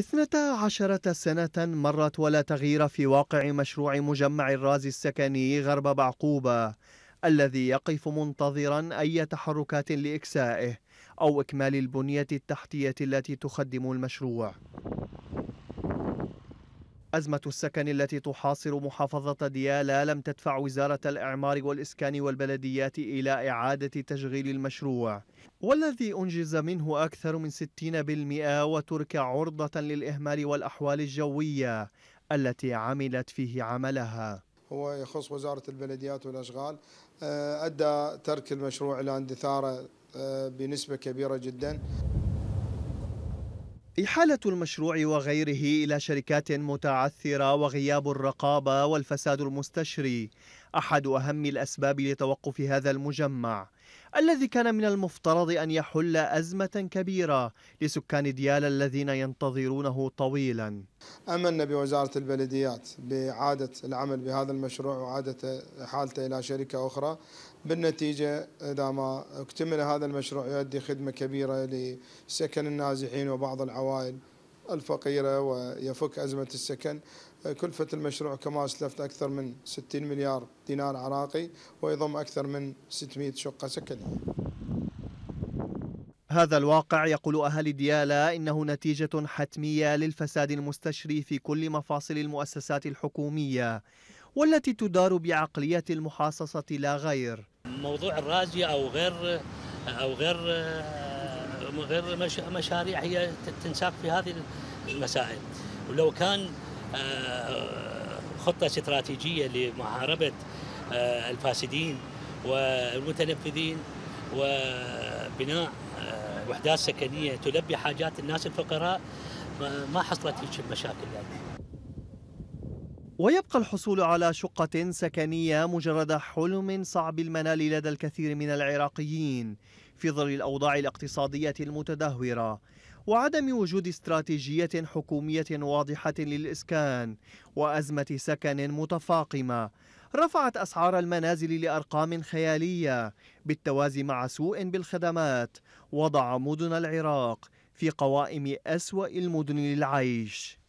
اثنتا عشرة سنة مرت ولا تغيير في واقع مشروع مجمع الراز السكني غرب بعقوبة الذي يقف منتظرا أي تحركات لإكسائه أو إكمال البنية التحتية التي تخدم المشروع أزمة السكن التي تحاصر محافظة ديالا لم تدفع وزارة الإعمار والإسكان والبلديات إلى إعادة تشغيل المشروع والذي أنجز منه أكثر من 60% وترك عرضة للإهمال والأحوال الجوية التي عملت فيه عملها هو يخص وزارة البلديات والأشغال آه، أدى ترك المشروع إلى اندثاره آه، بنسبة كبيرة جداً إحالة المشروع وغيره إلى شركات متعثرة وغياب الرقابة والفساد المستشري أحد أهم الأسباب لتوقف هذا المجمع الذي كان من المفترض أن يحل أزمة كبيرة لسكان ديالا الذين ينتظرونه طويلا أملنا بوزارة البلديات بإعادة العمل بهذا المشروع وعادة حالته إلى شركة أخرى بالنتيجة إذا ما اكتمل هذا المشروع يؤدي خدمة كبيرة لسكن النازحين وبعض العوائل الفقيرة ويفك أزمة السكن آه، كلفة المشروع كما أسلفت أكثر من 60 مليار دينار عراقي ويضم أكثر من 600 شقة سكنية هذا الواقع يقول أهالي ديالا إنه نتيجة حتمية للفساد المستشري في كل مفاصل المؤسسات الحكومية والتي تدار بعقلية المحاصصة لا غير موضوع الرازية أو غير أو غير آه، غير مشاريع هي تنساق في هذه المسائل ولو كان آه، خطه استراتيجيه لمحاربه آه، الفاسدين والمتنفذين وبناء آه، وحدات سكنيه تلبي حاجات الناس الفقراء ما حصلت هيك المشاكل يعني. ويبقى الحصول على شقة سكنية مجرد حلم صعب المنال لدى الكثير من العراقيين في ظل الأوضاع الاقتصادية المتدهورة وعدم وجود استراتيجية حكومية واضحة للإسكان وأزمة سكن متفاقمة رفعت أسعار المنازل لأرقام خيالية بالتوازي مع سوء بالخدمات وضع مدن العراق في قوائم أسوأ المدن للعيش